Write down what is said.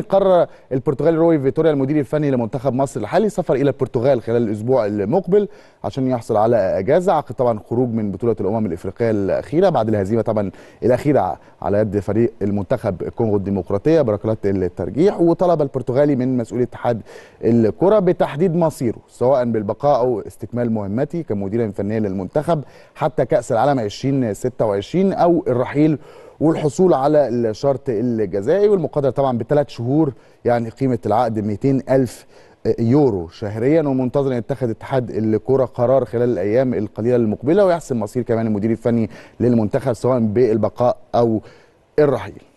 قرر البرتغالي روي فيتوريا المدير الفني لمنتخب مصر الحالي السفر الى البرتغال خلال الاسبوع المقبل عشان يحصل على اجازه عقد طبعا خروج من بطوله الامم الافريقيه الاخيره بعد الهزيمه طبعا الاخيره على يد فريق المنتخب الكونغو الديمقراطيه بركلات الترجيح وطلب البرتغالي من مسؤول اتحاد الكره بتحديد مصيره سواء بالبقاء او استكمال مهمتي كمديرا فنيا للمنتخب حتى كاس العالم 2026 او الرحيل والحصول على الشرط الجزائي والمقدر طبعا بثلاث شهور يعني قيمه العقد 200 الف يورو شهريا ومنتظر ان يتخذ اتحاد الكره قرار خلال الايام القليله المقبله ويحسم مصير كمان المدير الفني للمنتخب سواء بالبقاء او الرحيل